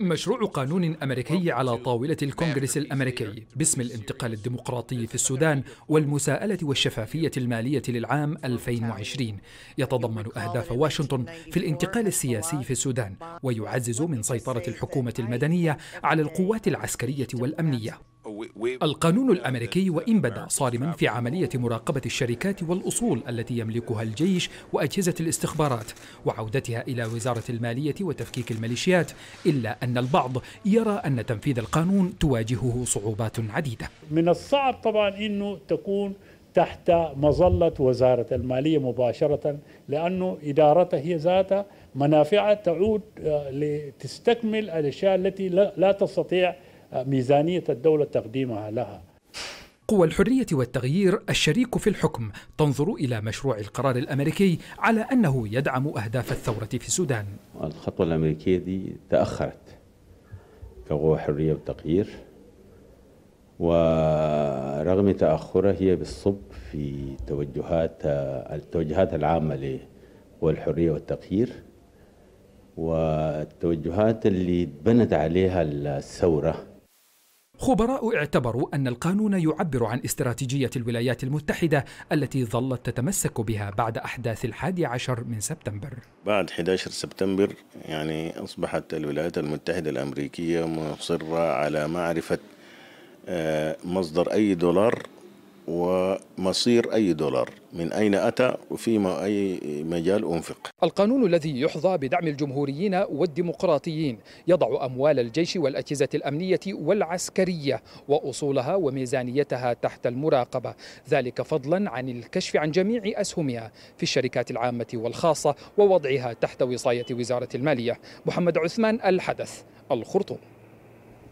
مشروع قانون أمريكي على طاولة الكونغرس الأمريكي باسم الانتقال الديمقراطي في السودان والمساءلة والشفافية المالية للعام 2020 يتضمن أهداف واشنطن في الانتقال السياسي في السودان ويعزز من سيطرة الحكومة المدنية على القوات العسكرية والأمنية القانون الامريكي وان بدا صارما في عمليه مراقبه الشركات والاصول التي يملكها الجيش واجهزه الاستخبارات وعودتها الى وزاره الماليه وتفكيك الميليشيات الا ان البعض يرى ان تنفيذ القانون تواجهه صعوبات عديده من الصعب طبعا انه تكون تحت مظله وزاره الماليه مباشره لانه ادارتها هي ذاتها منافعها تعود آه، لتستكمل الاشياء التي لا تستطيع ميزانية الدولة تقديمها لها قوى الحرية والتغيير الشريك في الحكم تنظر إلى مشروع القرار الأمريكي على أنه يدعم أهداف الثورة في السودان الخطوة الأمريكية دي تأخرت كقوى حرية وتغيير ورغم تأخرها هي بالصب في توجهات التوجهات العامة لقوى الحرية والتغيير والتوجهات اللي تبنت عليها الثورة خبراء اعتبروا أن القانون يعبر عن استراتيجية الولايات المتحدة التي ظلت تتمسك بها بعد أحداث الحادي عشر من سبتمبر بعد 11 سبتمبر يعني أصبحت الولايات المتحدة الأمريكية مصرة على معرفة آه، مصدر أي دولار ومصير أي دولار من أين أتى وفي أي مجال أنفق القانون الذي يحظى بدعم الجمهوريين والديمقراطيين يضع أموال الجيش والأجهزة الأمنية والعسكرية وأصولها وميزانيتها تحت المراقبة ذلك فضلا عن الكشف عن جميع أسهمها في الشركات العامة والخاصة ووضعها تحت وصاية وزارة المالية محمد عثمان الحدث الخرطوم